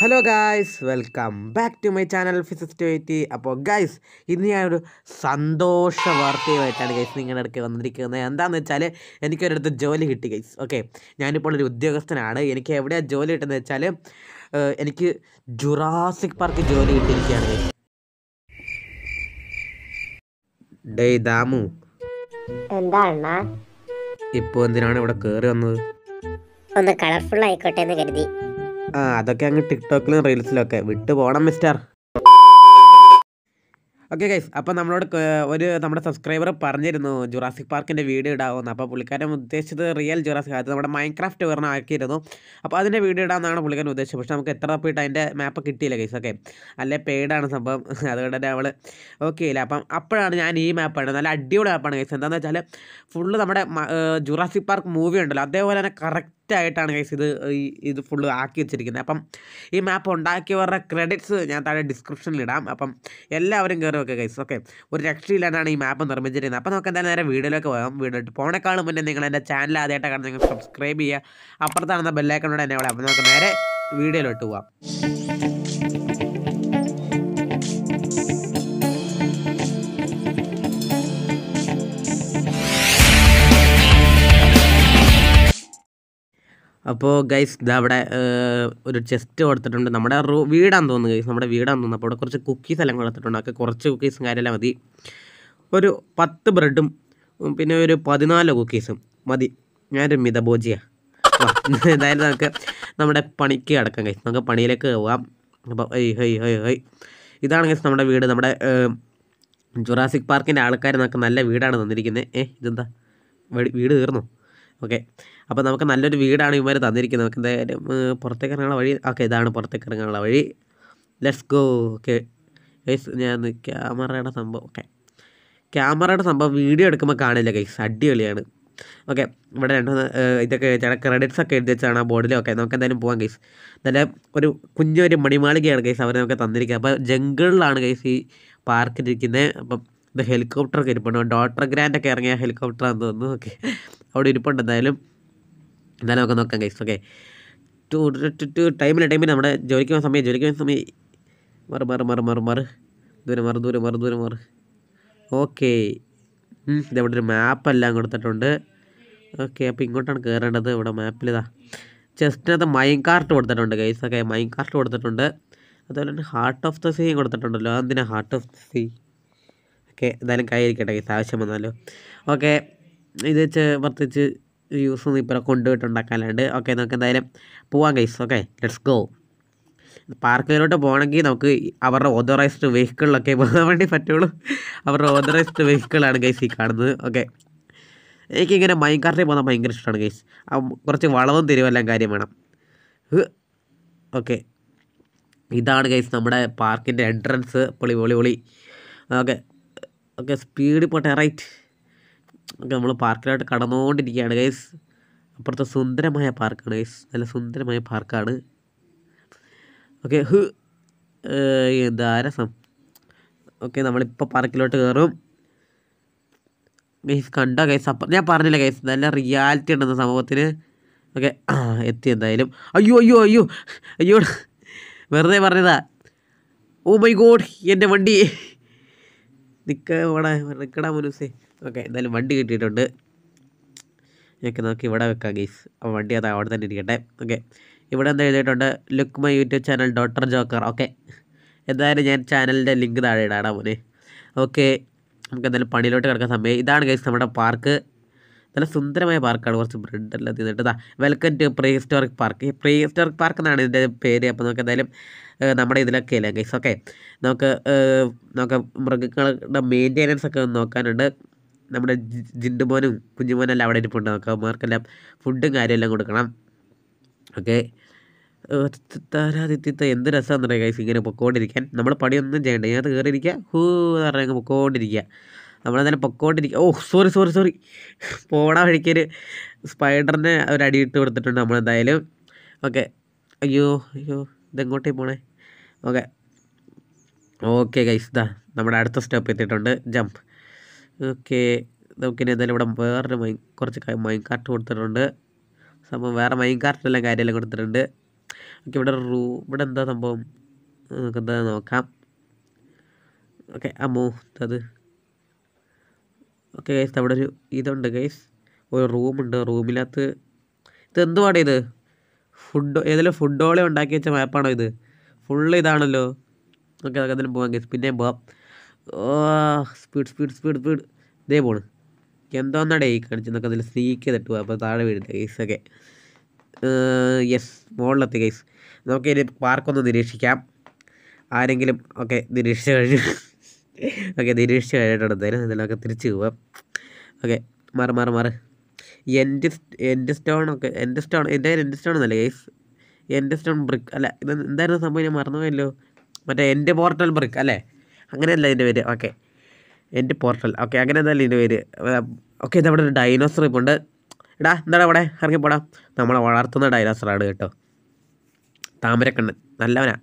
hello guys welcome back to my channel ഫിസിസ്റ്റ് അപ്പോൾ guys ഇന്ന് ഞാനൊരു സന്തോഷ വാർത്തയുമായിട്ടാണ് ഗൈസ് നിങ്ങളുടെ അടുക്ക് വന്നിരിക്കുന്നത് എന്താണെന്ന് വെച്ചാൽ എനിക്കൊരിടത്ത് ജോലി കിട്ടി ഗൈസ് ഓക്കെ ഞാനിപ്പോൾ ഒരു ഉദ്യോഗസ്ഥനാണ് എനിക്ക് എവിടെയാണ് ജോലി കിട്ടുന്നത് വെച്ചാൽ എനിക്ക് ജുറാസിക് പാർക്ക് ജോലി കിട്ടിയിരിക്കുകയാണ് ഗൈസ് ഡേ ദാമു എന്താ ഇപ്പോൾ എന്തിനാണ് ഇവിടെ കയറി വന്നത് ഒന്ന് കളർഫുൾ ആയിക്കോട്ടെ എന്ന് കരുതി ആ അതൊക്കെ അങ്ങ് ടിക്ടോക്കിലും റീൽസിലൊക്കെ വിട്ടു പോകണം മിസ്റ്റർ ഓക്കെ ഗൈസ് അപ്പോൾ നമ്മളോട് ഒരു നമ്മുടെ സബ്സ്ക്രൈബർ പറഞ്ഞിരുന്നു ജുറാസിക് പാർക്കിൻ്റെ വീഡിയോ ഇടാവുന്ന അപ്പോൾ പുള്ളിക്കാരൻ ഉദ്ദേശിച്ചത് റിയൽ ജുറാസിക് അത് നമ്മുടെ മൈൻക്രാഫ്റ്റ് വേറെ ആക്കിയിരുന്നു അപ്പോൾ അതിൻ്റെ വീഡിയോ ഇടാമെന്നാണ് പുള്ളിക്കാരൻ ഉദ്ദേശിച്ചത് പക്ഷേ നമുക്ക് എത്ര പോയിട്ട് അതിൻ്റെ മാപ്പ് കിട്ടിയില്ല ഗൈസ് ഓക്കെ അല്ലെ പെയ്ഡാണ് സംഭവം അതുകൊണ്ട് തന്നെ അവൾ ഓക്കെ ഇല്ല അപ്പം അപ്പോഴാണ് ഞാൻ ഈ മാപ്പാണ് നല്ല അടിപൊളി മാപ്പാണ് ഗൈസ് എന്താണെന്ന് വെച്ചാൽ ഫുള്ള് നമ്മുടെ ജുറാസിക് പാർക്ക് മൂവി ഉണ്ടല്ലോ അതേപോലെ തന്നെ കറക്റ്റ് ആയിട്ടാണ് ഗൈസ് ഇത് ഈ ഇത് ഫുള്ള് ആക്കി വെച്ചിരിക്കുന്നത് അപ്പം ഈ മാപ്പ് ഉണ്ടാക്കിയവരുടെ ക്രെഡിറ്റ്സ് ഞാൻ താഴെ ഡിസ്ക്രിപ്ഷനിൽ ഇടാം അപ്പം എല്ലാവരും കയറി വെക്കുക ഗൈസ് ഓക്കെ ഒരു രക്ഷയില്ലാണ്ടാണ് ഈ മാപ്പ് നിർമ്മിച്ചിരിക്കുന്നത് അപ്പം നമുക്ക് എന്തായാലും നേരെ വീഡിയോയിലേക്ക് പോകാം വീഡിയോ പോണേക്കാളും മുന്നേ നിങ്ങൾ എൻ്റെ ചാനൽ ആദ്യമായിട്ടാണ് നിങ്ങൾ സബ്സ്ക്രൈബ് ചെയ്യുക അപ്പുറത്താണെന്ന ബെല്ലൈക്കണോടെ എന്നെ വിടാം അപ്പം നമുക്ക് നേരെ വീഡിയോയിലോട്ട് പോവാം അപ്പോൾ ഗൈസ് ഇതാ അവിടെ ഒരു ചെസ്റ്റ് കൊടുത്തിട്ടുണ്ട് നമ്മുടെ റൂ വീടാന്ന് തോന്നുന്നു ഗൈസ് നമ്മുടെ വീടാന്ന് തോന്നുന്നു അപ്പോൾ അവിടെ കുറച്ച് കുക്കീസ് എല്ലാം കൊടുത്തിട്ടുണ്ട് അതൊക്കെ കുറച്ച് കുക്കീസും കാര്യമെല്ലാം മതി ഒരു പത്ത് ബ്രെഡും പിന്നെ ഒരു പതിനാല് കുക്കീസും മതി ഞാനൊരു മിതഭോജിയാണ് എന്തായാലും നമുക്ക് നമ്മുടെ പണിക്ക് കിടക്കാം ഗൈസ് നമുക്ക് പണിയിലേക്ക് പോവാം അപ്പോൾ ഹൈ ഹൈ ഹൈ ഹൈ ഇതാണ് ഗൈസ് നമ്മുടെ വീട് നമ്മുടെ ജുറാസിക് പാർക്കിൻ്റെ ആൾക്കാർ നമുക്ക് നല്ല വീടാണ് തന്നിരിക്കുന്നത് ഏഹ് ഇതെന്താ വീട് തീർന്നു ഓക്കെ അപ്പോൾ നമുക്ക് നല്ലൊരു വീടാണ് ഇവർ തന്നിരിക്കുന്നത് നമുക്ക് എന്തായാലും പുറത്തേക്ക് ഇറങ്ങാനുള്ള വഴി ഓക്കെ ഇതാണ് പുറത്തേക്ക് ഇറങ്ങാനുള്ള വഴി ലെറ്റ്സ് ഗോ ഓക്കെ ഗൈസ് ഞാൻ ക്യാമറയുടെ സംഭവം ഓക്കെ ക്യാമറയുടെ സംഭവം വീഡിയോ എടുക്കുമ്പോൾ കാണില്ല ഗൈസ് അടിപൊളിയാണ് ഓക്കെ ഇവിടെ രണ്ട് ഇതൊക്കെ ചില ക്രെഡിറ്റ്സ് ഒക്കെ എഴുതി വെച്ചാണ് ആ ബോർഡിൽ ഓക്കെ നമുക്ക് എന്തായാലും പോകാം ഗൈസ് നല്ല ഒരു കുഞ്ഞൊരു മണിമാളികയാണ് ഗൈസ് അവർ നമുക്ക് തന്നിരിക്കുക അപ്പോൾ ജംഗിളിലാണ് ഗൈസ് ഈ പാർക്കിലിരിക്കുന്നത് അപ്പം ഇത് ഹെലികോപ്റ്റർ ഇരിപ്പുണ്ട് ഡോട്ടർ ഗ്രാൻഡ് ഒക്കെ ഇറങ്ങിയ ഹെലികോപ്റ്റർ ആണെന്ന് തോന്നുന്നു ഓക്കെ അവിടെ ഇരിപ്പുണ്ട് എന്തായാലും എന്തായാലും നമുക്ക് നോക്കാം ഗൈസ് ഓക്കെ ടു ടു ടൈമിൽ ടൈമിൽ നമ്മുടെ ജോലിക്ക് പോകുന്ന സമയം ജോലിക്ക് പോകുന്ന സമയം മറു മറു മറു മറു മറു ദൂരം മറു ദൂരം മറു ദൂരം മറു ഓക്കെ ഇതവിടെ ഒരു മാപ്പെല്ലാം കൊടുത്തിട്ടുണ്ട് ഓക്കെ അപ്പോൾ ഇങ്ങോട്ടാണ് കയറേണ്ടത് ഇവിടെ മാപ്പിലിതാ ചെസ്റ്റിനകത്ത് മൈൻ കാർട്ട് കൊടുത്തിട്ടുണ്ട് ഗൈസ് ഓക്കെ മൈൻ കാർട്ട് കൊടുത്തിട്ടുണ്ട് അതുപോലെ തന്നെ ഹാർട്ട് ഓഫ് ദ സീ കൊടുത്തിട്ടുണ്ടല്ലോ അതെന്തിനാ heart of the sea okay എന്തായാലും കൈ ഇരിക്കട്ടെ ഗൈസ് ആവശ്യം വന്നാലോ ഓക്കെ ഇത് വെച്ച് വർത്തിച്ച് യൂസ് ഒന്നും ഇപ്പോൾ കൊണ്ടുപോയിട്ട് കൊണ്ടുപോയിട്ടുണ്ടാക്കാനുണ്ട് ഓക്കെ നമുക്ക് എന്തായാലും പോവാം ഗൈസ് ഓക്കെ ലെറ്റ്സ് ഗോ പാർക്കിലോട്ട് പോകണമെങ്കിൽ നമുക്ക് അവരുടെ ഓതറൈസ്ഡ് വെഹിക്കിളിലൊക്കെ പോകാൻ വേണ്ടി പറ്റുള്ളൂ അവരുടെ ഓതറൈസ്ഡ് വെഹിക്കിളാണ് ഗൈസ് ഈ കാണുന്നത് ഓക്കെ എനിക്കിങ്ങനെ മൈൻ കാർട്ടിൽ പോകാൻ ഭയങ്കര ഇഷ്ടമാണ് ഗൈസ് കുറച്ച് വളവും തിരിവെല്ലാം കാര്യം വേണം ഓക്കെ ഇതാണ് ഗൈസ് നമ്മുടെ പാർക്കിൻ്റെ എൻട്രൻസ് പൊളി പൊളി പൊളി ഓക്കെ ഓക്കെ സ്പീഡ് പോട്ടെ റൈറ്റ് നമ്മൾ പാർക്കിലോട്ട് കടന്നുകൊണ്ടിരിക്കുകയാണ് ഗൈസ് അപ്പുറത്തെ സുന്ദരമായ പാർക്കാണ് ഗൈസ് നല്ല സുന്ദരമായ പാർക്കാണ് ഓക്കെ ഹ് എന്താ രസം ഓക്കെ നമ്മളിപ്പോൾ പാർക്കിലോട്ട് കയറും ഗൈസ് കണ്ടോ ഗൈസ് അപ്പം ഞാൻ പറഞ്ഞില്ല ഗൈസ് നല്ല റിയാലിറ്റി ഉണ്ടെന്ന സംഭവത്തിന് ഓക്കെ എത്തി എന്തായാലും അയ്യോ അയ്യോ അയ്യോ അയ്യോ വെറുതെ പറഞ്ഞതാ ഓ മൈ ഗോഡ് എൻ്റെ വണ്ടി നിൽക്കടാ നിൽക്കടാ മനുസേ ഓക്കെ എന്തായാലും വണ്ടി കിട്ടിയിട്ടുണ്ട് ഞങ്ങൾക്ക് നോക്കി ഇവിടെ വെക്കാം ഗെയ്സ് അപ്പോൾ വണ്ടി അത് അവിടെ തന്നെ ഇരിക്കട്ടെ ഓക്കെ ഇവിടെ എന്താ എഴുതിയിട്ടുണ്ട് look my YouTube channel doctor joker okay എന്തായാലും ഞാൻ ചാനലിൻ്റെ ലിങ്ക് താഴെ ഇടാടാ മോനെ ഓക്കെ നമുക്ക് എന്തായാലും പണിയിലോട്ട് കിടക്കാൻ സമയം ഇതാണ് ഗെയ്സ് നമ്മുടെ പാർക്ക് നല്ല സുന്ദരമായ പാർക്കാണ് കുറച്ച് ബ്രെഡ് എല്ലാം തിന്നിട്ടതാ welcome to prehistoric park ഈ പ്രീ ഹിസ്റ്റോറിക് പാർക്ക് എന്നാണ് ഇതിൻ്റെ പേര് അപ്പോൾ നമുക്ക് എന്തായാലും നമ്മുടെ ഇതിലൊക്കെ അല്ലേ ഗെയ്സ് ഓക്കെ നമുക്ക് നമുക്ക് മൃഗങ്ങളുടെ മെയിൻ്റെനൻസ് ഒക്കെ നോക്കാനുണ്ട് നമ്മുടെ ജിണ്ടുമോനും കുഞ്ഞുമോനും എല്ലാം അവിടെ ഇരിപ്പുണ്ട് നമുക്ക് അവന്മാർക്കെല്ലാം ഫുഡും കാര്യമെല്ലാം കൊടുക്കണം ഓക്കെ താരാതിത്യത്തെ എന്ത് രസമാണെന്ന് പറയുക ഗൈസ് ഇങ്ങനെ പൊക്കോണ്ടിരിക്കാൻ നമ്മൾ പണിയൊന്നും ചെയ്യണ്ട ഇതിനകത്ത് കയറിയിരിക്കുക ഹൂ എന്ന് പറഞ്ഞാൽ പൊക്കോണ്ടിരിക്കുക നമ്മളെന്തായാലും പൊക്കോണ്ടിരിക്കുക ഓ സോറി സോറി സോറി പോണ വഴിക്കൊരു സ്പൈഡറിനെ ഒരു അടി ഇട്ട് കൊടുത്തിട്ടുണ്ട് നമ്മളെന്തായാലും ഓക്കെ അയ്യോ അയ്യോ ഇതെങ്ങോട്ടേ പോണേ ഓക്കെ ഓക്കെ ഗൈസ് ഇതാ നമ്മുടെ അടുത്ത സ്റ്റെപ്പ് എത്തിയിട്ടുണ്ട് ജമ്പ് ഓക്കെ നമുക്കിനി എന്തായാലും ഇവിടെ വേറൊരു മൈൻ കുറച്ച് മൈൻ കാർട്ട് കൊടുത്തിട്ടുണ്ട് സംഭവം വേറെ മൈൻ കാർട്ടിലെല്ലാം കാര്യമെല്ലാം കൊടുത്തിട്ടുണ്ട് ഓക്കെ ഇവിടെ റൂ ഇവിടെ എന്താ സംഭവം നമുക്ക് എന്താ നോക്കാം ഓക്കെ അമ്മോ അത് ഓക്കെ ഗൈസ് അവിടെ ഒരു ഇതുണ്ട് ഗൈസ് ഒരു റൂമുണ്ട് റൂമിനകത്ത് ഇത് എന്തുവാണ് ഇത് ഫുഡ് ഏതെങ്കിലും ഫുഡോളി ഉണ്ടാക്കി വെച്ച മാപ്പാണോ ഇത് ഫുള്ള് ഇതാണല്ലോ ഓക്കെ നമുക്ക് എന്തെങ്കിലും പോകാം ഗൈസ് പിന്നെയും പോകാം സ്പീഡ് സ്പീഡ് സ്പീഡ് സ്പീഡ് ഇതേ പോണ് എന്താന്നാടേ ഈ കാണിച്ചു നമുക്ക് അതിൽ സ്നീക്ക് ചെയ്തിട്ട് പോകാം അപ്പോൾ താഴെ വീഴുന്ന കേസൊക്കെ യെസ് മുകളിലെത്തി കേസ് നമുക്ക് ഇനി പാർക്കൊന്ന് നിരീക്ഷിക്കാം ആരെങ്കിലും ഓക്കെ നിരീക്ഷിച്ച് കഴിഞ്ഞു ഓക്കെ നിരീക്ഷിച്ച് കഴിഞ്ഞിട്ടുണ്ട് എന്തായാലും ഇതിലൊക്കെ തിരിച്ചു പോവാം ഓക്കെ മാറി മാറി മാറി എൻ്റെ എൻ്റെ സ്റ്റോൺ ഒക്കെ എൻ്റെ സ്റ്റോൺ എൻ്റെ എൻ്റെ സ്റ്റോൺ എന്നല്ലേ ഗൈസ് എൻ്റെ സ്റ്റോൺ ബ്രിക്ക് അല്ല ഇത് എന്തായിരുന്നു സംഭവം ഞാൻ മറന്നുപോയല്ലോ മറ്റേ എൻ്റെ പോർട്ടൽ ബ്രിക്ക് അല്ലേ അങ്ങനെയല്ല ഇതിൻ്റെ പേര് ഓക്കെ എൻ്റെ പോർട്ടൽ ഓക്കെ അങ്ങനെ അല്ല ഇതിൻ്റെ പേര് ഓക്കെ അവിടെ ഒരു ഡൈനോസർ ഇപ്പോൾ ഉണ്ട് എടാ എന്താണ് അവിടെ ഇറങ്ങിപ്പോടാ നമ്മളെ വളർത്തുന്ന ഡൈനോസറാണ് കേട്ടോ താമരക്കണ്ണൻ നല്ലവനാ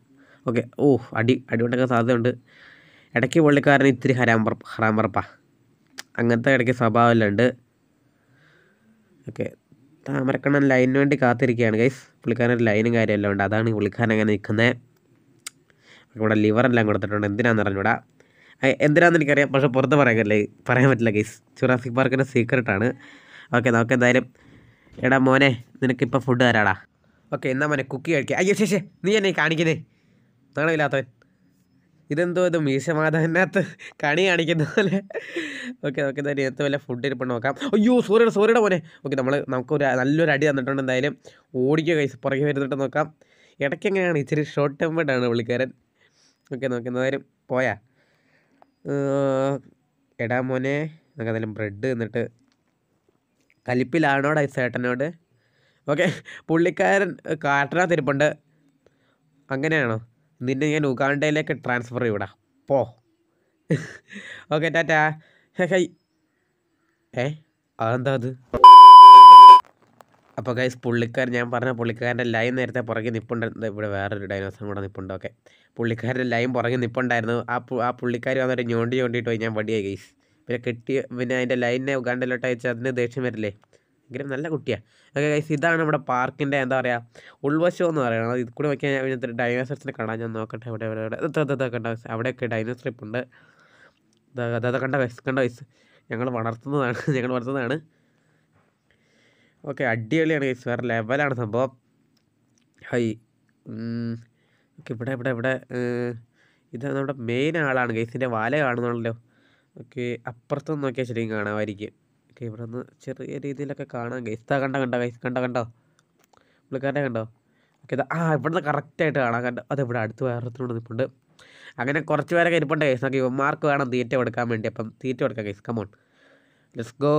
ഓക്കെ ഓ അടി അടി കൊണ്ടൊക്കെ സാധ്യതയുണ്ട് ഇടയ്ക്ക് പുള്ളിക്കാരൻ ഇത്തിരി ഹറാം ഹറാമ്പറപ്പാ അങ്ങനത്തെ ഇടയ്ക്ക് സ്വഭാവമെല്ലാം ഉണ്ട് ഓക്കെ താമരക്കണ്ണൻ ലൈനിന് വേണ്ടി കാത്തിരിക്കുകയാണ് ഗൈസ് പുള്ളിക്കാരൻ ലൈനും കാര്യമെല്ലാം ഉണ്ട് അതാണ് പുള്ളിക്കാരൻ അങ്ങനെ നിൽക്കുന്നത് ഇവിടെ ലിവറെല്ലാം കൊടുത്തിട്ടുണ്ട് എന്തിനാണെന്ന് അറിഞ്ഞൂടാ എന്തിനാണെന്ന് എനിക്കറിയാം പക്ഷേ പുറത്ത് പറയാനല്ലേ പറയാൻ പറ്റില്ല ഗൈസ് ചുറാസിക് പാർക്കിൻ്റെ സീക്രട്ടാണ് ഓക്കെ നമുക്ക് എന്തായാലും എടാ മോനെ നിനക്കിപ്പോൾ ഫുഡ് തരാടാ ഓക്കെ എന്നാ മോനെ കുക്കി കഴിക്കുക അയ്യോ ശേഷേ നീ എന്നെ കാണിക്കുന്നേ നാണമില്ലാത്തവൻ ഇതെന്തോ ഇത് മീശമാധവനകത്ത് കണി കാണിക്കുന്ന പോലെ ഓക്കെ നമുക്ക് എന്തായാലും ഇന്നത്തെ വല്ല ഫുഡ് ഇരിപ്പം നോക്കാം അയ്യോ സോറിയുടെ സോറിയുടെ മോനെ ഓക്കെ നമ്മൾ നമുക്കൊരു നല്ലൊരു അടി തന്നിട്ടുണ്ട് എന്തായാലും ഓടിക്കുക കൈസ് പുറകെ വരുന്നിട്ട് നോക്കാം ഇടയ്ക്ക് എങ്ങനെയാണ് ഇച്ചിരി ഷോർട്ട് ടെമ്പേർഡാണ് പുള്ളിക്കാരൻ ഓക്കെ നമുക്ക് എന്തായാലും പോയാ എടാ മോനെ നമുക്ക് എന്തായാലും ബ്രെഡ് എന്നിട്ട് കലിപ്പിലാണോടാ ഈ സേട്ടനോട് ഓക്കെ പുള്ളിക്കാരൻ കാട്ടനാ തിരുപ്പുണ്ട് അങ്ങനെയാണോ നിന്നെ ഞാൻ ഉഗാണ്ടയിലേക്ക് ട്രാൻസ്ഫർ ചെയ്യൂടാ പോ ഓക്കെ ടാറ്റാ ഹൈ ഏ അതെന്താ അത് അപ്പോൾ ഗൈസ് പുള്ളിക്കാരൻ ഞാൻ പറഞ്ഞ പുള്ളിക്കാരൻ്റെ ലൈൻ നേരത്തെ പുറകെ നിപ്പുണ്ടായിരുന്നു ഇവിടെ വേറൊരു ഡൈനോസറും കൂടെ നിപ്പുണ്ട് ഓക്കെ പുള്ളിക്കാരൻ്റെ ലൈൻ പുറകെ നിപ്പുണ്ടായിരുന്നു ആ ആ പുള്ളിക്കാർ വന്നിട്ട് ഞോണ്ടി ഞോണ്ടിയിട്ട് പോയി ഞാൻ വടിയായി ഗൈസ് പിന്നെ കെട്ടി പിന്നെ അതിൻ്റെ ലൈനെ ഉഗാണ്ടിലോട്ട് അയച്ചാൽ അതിന് ദേഷ്യം വരില്ലേ എങ്കിലും നല്ല കുട്ടിയാണ് ഓക്കെ ഗൈസ് ഇതാണ് നമ്മുടെ പാർക്കിൻ്റെ എന്താ പറയുക ഉൾവശം എന്ന് പറയുന്നത് ഇത് കൂടെ വയ്ക്കാൻ ഞാൻ ഡൈനോസർസിനെ കാണാൻ ഞാൻ നോക്കട്ടെ ഇവിടെ ഇവിടെ ഇവിടെ കണ്ട അവിടെയൊക്കെ ഡൈനോസർ ഇപ്പുണ്ട് ഉണ്ട് കണ്ട വയസ്സ് കണ്ട വയസ്സ് ഞങ്ങൾ വളർത്തുന്നതാണ് ഞങ്ങൾ വളർത്തുന്നതാണ് ഓക്കെ അടിപൊളിയാണ് ഗൈസ് വേറെ ലെവലാണ് സംഭവം ഹൈ ഓക്കെ ഇവിടെ ഇവിടെ ഇവിടെ ഇത് നമ്മുടെ മെയിൻ ആളാണ് ഗൈസിൻ്റെ വാല കാണുന്നുണ്ടല്ലോ ഓക്കെ നിന്ന് നോക്കിയാൽ ശരിക്കും കാണാമായിരിക്കും ഓക്കെ ഇവിടെ നിന്ന് ചെറിയ രീതിയിലൊക്കെ കാണാം ഗൈസ്താ കണ്ട കണ്ട ഗൈസ് കണ്ട കണ്ടോ പുള്ളിക്കാരനെ കണ്ടോ ഓക്കെ ആ നിന്ന് കറക്റ്റായിട്ട് കാണാം കണ്ടോ അത് ഇവിടെ അടുത്ത് വേറെത്തിനോട് നിൽപ്പുണ്ട് അങ്ങനെ കുറച്ച് പേരൊക്കെ ഇരിപ്പുണ്ട് ഗൈസ് നമുക്ക് ഇവന്മാർക്ക് വേണം തീറ്റ കൊടുക്കാൻ വേണ്ടി അപ്പം തീറ്റ കൊടുക്കാം guys come on let's go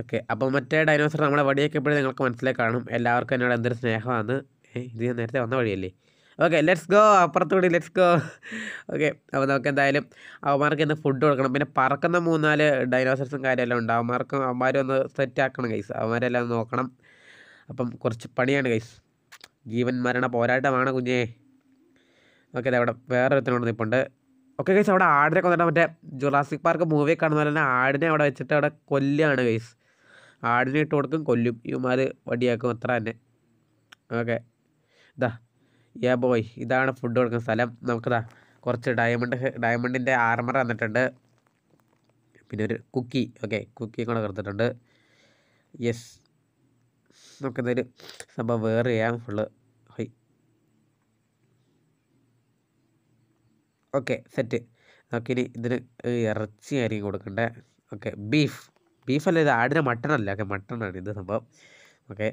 okay അപ്പോൾ മറ്റേ ഡൈനോസർ നമ്മളെ വടിയേക്കപ്പോഴേ നിങ്ങൾക്ക് മനസ്സിലായി കാണും എല്ലാവർക്കും എന്നോട് എന്തൊരു സ്നേഹമാണ് ഇത് നേരത്തെ വന്ന വഴിയല്ലേ ഓക്കെ ലെറ്റ്സ് ഗോ അപ്പുറത്തുകൂടി ലെറ്റ്സ് ഗോ ഓക്കെ അപ്പോൾ നമുക്ക് എന്തായാലും അവന്മാർക്ക് ഇന്ന് ഫുഡ് കൊടുക്കണം പിന്നെ പറക്കുന്ന മൂന്നാല് ഡൈനോസർസും കാര്യമെല്ലാം ഉണ്ട് അവന്മാർക്ക് അവന്മാരും ഒന്ന് സെറ്റ് ആക്കണം ഗൈസ് അവന്മാരെല്ലാം ഒന്ന് നോക്കണം അപ്പം കുറച്ച് പണിയാണ് ഗൈസ് ജീവൻ മരണ പോരാട്ടമാണ് കുഞ്ഞേ ഓക്കെ അവിടെ വേറൊരുത്തനോട് നിൽപ്പുണ്ട് ഓക്കെ ഗൈസ് അവിടെ ആടിനെ കൊന്നിട്ട് മറ്റേ ജുറാസിക് പാർക്ക് മൂവി കാണുന്ന പോലെ തന്നെ ആടിനെ അവിടെ വെച്ചിട്ട് അവിടെ കൊല്ലുകയാണ് ഗൈസ് ആടിനെ ഇട്ട് കൊടുക്കും കൊല്ലും ഇവന്മാർ വടിയാക്കും അത്ര തന്നെ ഓക്കെ ഇതാ യാ ബോയ് ഇതാണ് ഫുഡ് കൊടുക്കുന്ന സ്ഥലം നമുക്കിതാ കുറച്ച് ഡയമണ്ട് ഡയമണ്ടിൻ്റെ ആർമർ തന്നിട്ടുണ്ട് പിന്നെ ഒരു കുക്കി ഓക്കെ കുക്കിയും കൂടെ കൊടുത്തിട്ടുണ്ട് യെസ് നമുക്കെന്തൊരു സംഭവം വേറെ ചെയ്യാം ഫുള്ള് ഹൈ ഓക്കെ സെറ്റ് നമുക്കിനി ഇതിന് ഇറച്ചി ആയിരിക്കും കൊടുക്കണ്ടേ ഓക്കെ ബീഫ് ബീഫല്ല ഇത് മട്ടൺ അല്ല ഓക്കെ മട്ടണാണ് ഇത് സംഭവം ഓക്കെ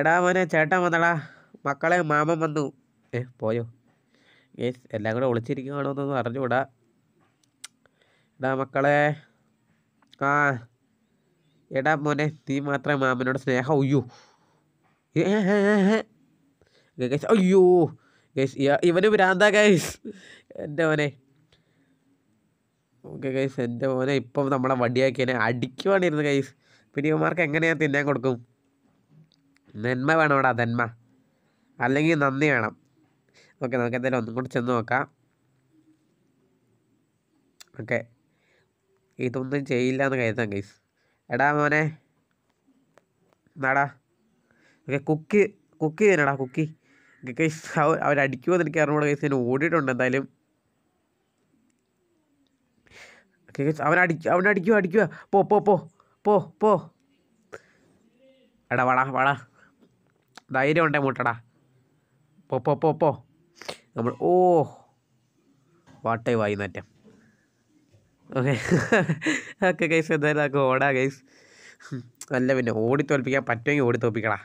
എടാ മോനെ ചേട്ടൻ വന്നടാ മക്കളെ മാമൻ വന്നു ഏ പോയോ ഏസ് എല്ലാം കൂടെ ഒളിച്ചിരിക്കുകയാണോ എന്നൊന്നും അറിഞ്ഞുകൂടാ എടാ മക്കളെ ആ എടാ മോനെ നീ മാത്രമേ മാമനോട് സ്നേഹം ഒയ്യോ അയ്യോ ഗൈസ് ഇവന് ഭ്രാന്താ ഗൈസ് എൻ്റെ മോനെ ഓക്കെ ഗൈസ് എൻ്റെ മോനെ ഇപ്പം നമ്മളെ വടിയാക്കിയനെ അടിക്കുവാണിരുന്നു ഗൈസ് പിന്നെ ഇവന്മാർക്ക് എങ്ങനെയാ തിന്നാൻ കൊടുക്കും നന്മ വേണം അവിടെ നന്മ അല്ലെങ്കിൽ നന്ദി വേണം ഓക്കെ നമുക്ക് എന്തായാലും ഒന്നും കൂടി ചെന്ന് നോക്കാം ഓക്കെ ഇതൊന്നും ചെയ്യില്ല എന്ന് കരുതാം ഗൈസ് എടാ മോനെ എന്നാടാ ഓക്കെ കുക്ക് കുക്ക് ചെയ്യണടാ കുക്കി ഗൈസ് അവർ അടിക്കുമോ എന്ന് എനിക്ക് അറിഞ്ഞൂടെ ഗൈസ് ഞാൻ ഓടിയിട്ടുണ്ട് എന്തായാലും കേസ് അവൻ അടിക്കുക അവൻ അടിക്കുക അടിക്കുക പോ പോ പോ പോ പോ എടാ വാടാ വാടാ ധൈര്യം ഉണ്ടേ മുട്ടടാ പോ പോ പോ പോ നമ്മൾ ഓ വാട്ടേ നറ്റം ഓക്കെ ഓക്കെ ഗൈസ് എന്തായാലും ഒക്കെ ഓടാ ഗൈസ് അല്ല പിന്നെ ഓടി തോൽപ്പിക്കാൻ പറ്റുമെങ്കിൽ ഓടി തോൽപ്പിക്കടാ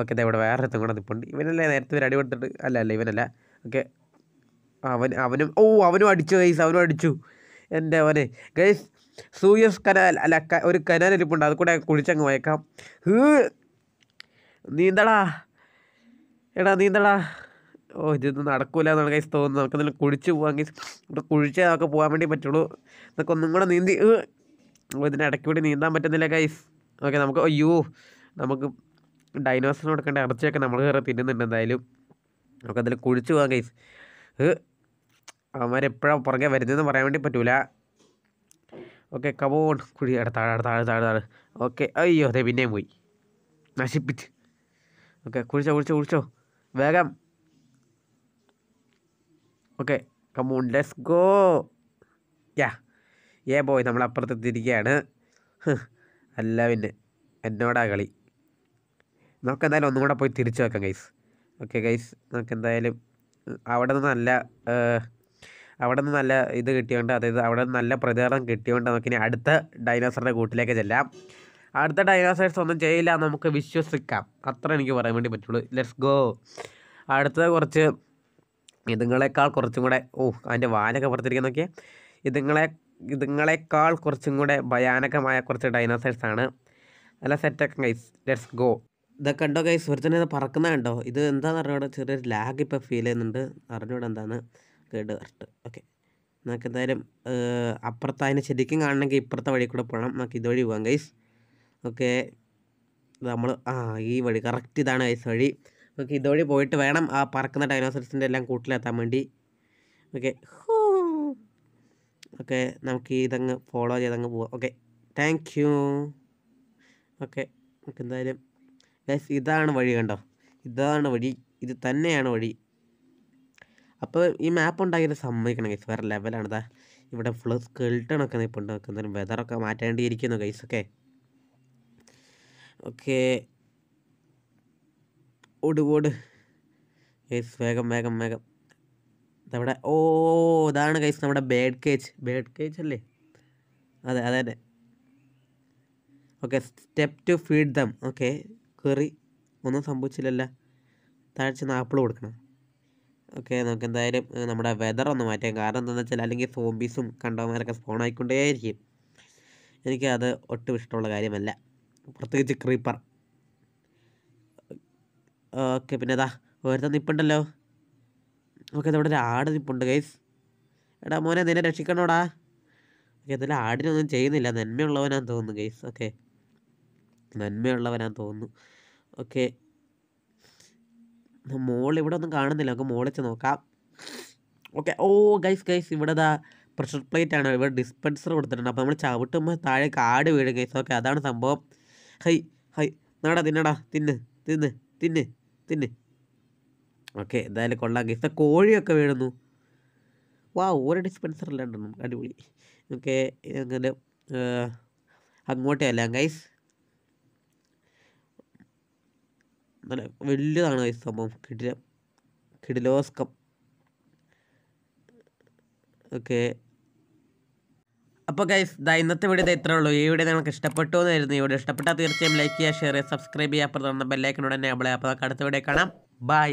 ഓക്കെ ഇതാ ഇവിടെ വേറെ ഒരുത്തം കൂടെ നിൽപ്പുണ്ട് ഇവനല്ലേ നേരത്തെ ഒരു അടി അല്ല അല്ല ഇവനല്ല ഓക്കെ അവൻ അവനും ഓ അവനും അടിച്ചു ഗൈസ് അവനും അടിച്ചു എൻ്റെ മോനെ ഗൈസ് സൂയസ് കനാൽ അല്ല ഒരു കനാൽ ഇരിപ്പുണ്ട് അതുകൂടെ കൂടെ കുഴിച്ചങ്ങ് വയക്കാം നീന്തടാ എടാ നീന്തടാ ഓ ഇതൊന്നും നടക്കൂല എന്നാണ് കൈസ് തോന്നുന്നത് നമുക്ക് എന്തെങ്കിലും കുഴിച്ച് പോകാൻ കൈസ് ഇവിടെ കുഴിച്ചേ നമുക്ക് പോകാൻ വേണ്ടി പറ്റുള്ളൂ എന്നൊക്കെ ഒന്നും കൂടെ നീന്തി ഇതിൻ്റെ ഇടയ്ക്ക് കൂടി നീന്താൻ പറ്റുന്നില്ല കൈസ് ഓക്കെ നമുക്ക് അയ്യോ നമുക്ക് ഡൈനോസറിന് കൊടുക്കേണ്ട ഇറച്ചിയൊക്കെ നമ്മൾ കയറി തിന്നുന്നുണ്ട് എന്തായാലും നമുക്ക് അതിൽ കുഴിച്ച് പോകാം കൈസ് അവന്മാരെപ്പോഴാണ് പുറകെ വരുന്നതെന്ന് പറയാൻ വേണ്ടി പറ്റൂല ഓക്കെ കബോൺ കുഴി അടുത്താണ് അടുത്താണ് താഴെ താഴെ ഓക്കെ അയ്യോ അതെ പിന്നെയും പോയി നശിപ്പിച്ച് ഓക്കെ കുഴിച്ചോ കുഴിച്ചോ കുഴിച്ചോ വേഗം ഓക്കെ കമോൺ ലെറ്റ്സ് ഗോ യാ ഏ ബോയ് നമ്മൾ എത്തിയിരിക്കുകയാണ് അല്ല പിന്നെ എന്നോടാ കളി നമുക്ക് എന്തായാലും ഒന്നും കൂടെ പോയി തിരിച്ചു വെക്കാം ഗൈസ് ഓക്കെ ഗൈസ് നമുക്ക് എന്തായാലും അവിടെ നിന്നല്ല അവിടെ നിന്ന് നല്ല ഇത് കിട്ടിയോണ്ട് അതായത് അവിടെ നിന്ന് നല്ല പ്രതികരണം കിട്ടിയോണ്ട് ഇനി അടുത്ത ഡൈനോസറിൻ്റെ കൂട്ടിലേക്ക് ചെല്ലാം അടുത്ത ഡൈനോസേഴ്സ് ഒന്നും ചെയ്യില്ല നമുക്ക് വിശ്വസിക്കാം അത്ര എനിക്ക് പറയാൻ വേണ്ടി പറ്റുള്ളൂ ലെറ്റ്സ് ഗോ അടുത്ത കുറച്ച് ഇതുങ്ങളെക്കാൾ കുറച്ചും കൂടെ ഓ അതിൻ്റെ വാലൊക്കെ പുറത്തിരിക്കുന്നൊക്കെ ഇതുങ്ങളെ ഇതുങ്ങളെക്കാൾ കുറച്ചും കൂടെ ഭയാനകമായ കുറച്ച് ഡൈനോസേഴ്സാണ് നല്ല സെറ്റൊക്കെ ഗൈസ് ലെറ്റ്സ് ഗോ ഇതൊക്കെ കണ്ടോ ഗൈസ് ഒരുത്തനെ പറക്കുന്ന കണ്ടോ ഇത് എന്താണെന്ന് അറിഞ്ഞൂടെ ചെറിയൊരു ലാഗ് ഇപ്പോൾ ഫീൽ ചെയ്യുന്നുണ്ട് അറിഞ്ഞൂടെ എന്താണ് കേട് കറക്റ്റ് ഓക്കെ നമുക്ക് എന്തായാലും അപ്പുറത്ത് അതിനെ ശരിക്കും കാണണമെങ്കിൽ ഇപ്പുറത്തെ വഴി കൂടെ പോകണം നമുക്ക് ഇതുവഴി പോകാം ഗൈസ് ഓക്കെ നമ്മൾ ആ ഈ വഴി കറക്റ്റ് ഇതാണ് ഗൈസ് വഴി നമുക്ക് ഇതുവഴി പോയിട്ട് വേണം ആ പറക്കുന്ന ഡൈനോസറസിൻ്റെ എല്ലാം കൂട്ടിലെത്താൻ വേണ്ടി ഓക്കെ ഓക്കെ നമുക്ക് ഇതങ്ങ് ഫോളോ ചെയ്തങ്ങ് പോവാം ഓക്കെ താങ്ക് യു ഓക്കെ നമുക്ക് എന്തായാലും ഗൈസ് ഇതാണ് വഴി കണ്ടോ ഇതാണ് വഴി ഇത് തന്നെയാണ് വഴി അപ്പോൾ ഈ മാപ്പ് ഉണ്ടാക്കിയത് സമ്മതിക്കണം ഗൈസ് വേറെ ലെവലാണ് ഇതാ ഇവിടെ ഫുൾ ഒക്കെ നിൽപ്പുണ്ട് നിൽക്കുന്നതിനും വെതറൊക്കെ മാറ്റേണ്ടിയിരിക്കുന്നു ഗൈസ് ഒക്കെ ഓക്കെ ഓട് ഓട് ഗൈസ് വേഗം വേഗം വേഗം ഇതവിടെ ഓ ഇതാണ് ഗൈസ് നമ്മുടെ ബേഡ് കേജ് ബേഡ് കേജ് അല്ലേ അതെ അതെ അതെ okay step two feed them okay കയറി ഒന്നും സംഭവിച്ചില്ലല്ല താഴ്ച നാപ്പിൾ കൊടുക്കണം ഓക്കെ നമുക്ക് എന്തായാലും നമ്മുടെ വെതർ ഒന്ന് മാറ്റാം കാരണം എന്താണെന്ന് വെച്ചാൽ അല്ലെങ്കിൽ സോംബീസും കണ്ടവന്മാരൊക്കെ സ്പോൺ ആയിക്കൊണ്ടേയിരിക്കും എനിക്ക് അത് ഒട്ടും ഇഷ്ടമുള്ള കാര്യമല്ല പ്രത്യേകിച്ച് ക്രീപ്പർ ഓക്കെ പിന്നെ അതാ ഒരുത്ത നിപ്പുണ്ടല്ലോ ഓക്കെ നമ്മുടെ ഒരു ആട് നിപ്പുണ്ട് ഗൈസ് എടാ മോനെ നിന്നെ രക്ഷിക്കണോടാ ഓക്കെ എന്തായാലും ആടിനൊന്നും ചെയ്യുന്നില്ല നന്മയുള്ളവനാന്ന് തോന്നുന്നു ഗൈസ് ഓക്കെ നന്മയുള്ളവനാന്ന് തോന്നുന്നു ഓക്കെ മോൾ ഇവിടെ ഒന്നും കാണുന്നില്ല നമുക്ക് മോളിച്ച് നോക്കാം ഓക്കെ ഓ ഗൈസ് ഗൈസ് ഇവിടെ ദാ പ്രഷർ പ്ലേറ്റ് ആണ് ഇവിടെ ഡിസ്പെൻസർ കൊടുത്തിട്ടുണ്ട് അപ്പോൾ നമ്മൾ ചവിട്ടുമ്പോൾ താഴെ കാട് വീഴും ഗൈസ് ഓക്കെ അതാണ് സംഭവം ഹൈ ഹൈ നാടാ തിന്നടാ തിന്ന് തിന്ന് തിന്ന് തിന്ന് ഓക്കെ എന്തായാലും കൊള്ളാം ഗൈസ് കോഴിയൊക്കെ വീഴുന്നു വാ ഒരു ഡിസ്പെൻസർ അല്ലാണ്ടെണ്ണം അടിപൊളി ഓക്കെ അങ്ങനെ അങ്ങോട്ടേ അല്ല ഗൈസ് നല്ല വലിയതാണ് ഈ സംഭവം കിടില കിടിലോസ്കം ഓക്കെ അപ്പോൾ ഗൈസ് ദാ ഇന്നത്തെ വീഡിയോ ഇത്രേ ഉള്ളൂ ഈ വീഡിയോ നിങ്ങൾക്ക് ഇഷ്ടപ്പെട്ടു എന്നായിരുന്നു ഈ വീഡിയോ ഇഷ്ടപ്പെട്ടാൽ തീർച്ചയായും ലൈക്ക് ചെയ്യുക ഷെയർ ചെയ്യുക സബ്സ്ക്രൈബ് ചെയ്യുക അപ്പോൾ നമ്മുടെ ബെല്ലൈക്കനോട് തന്നെ നമ്മളെ അപ്പോൾ അടുത്ത വീഡിയോ കാണാം ബൈ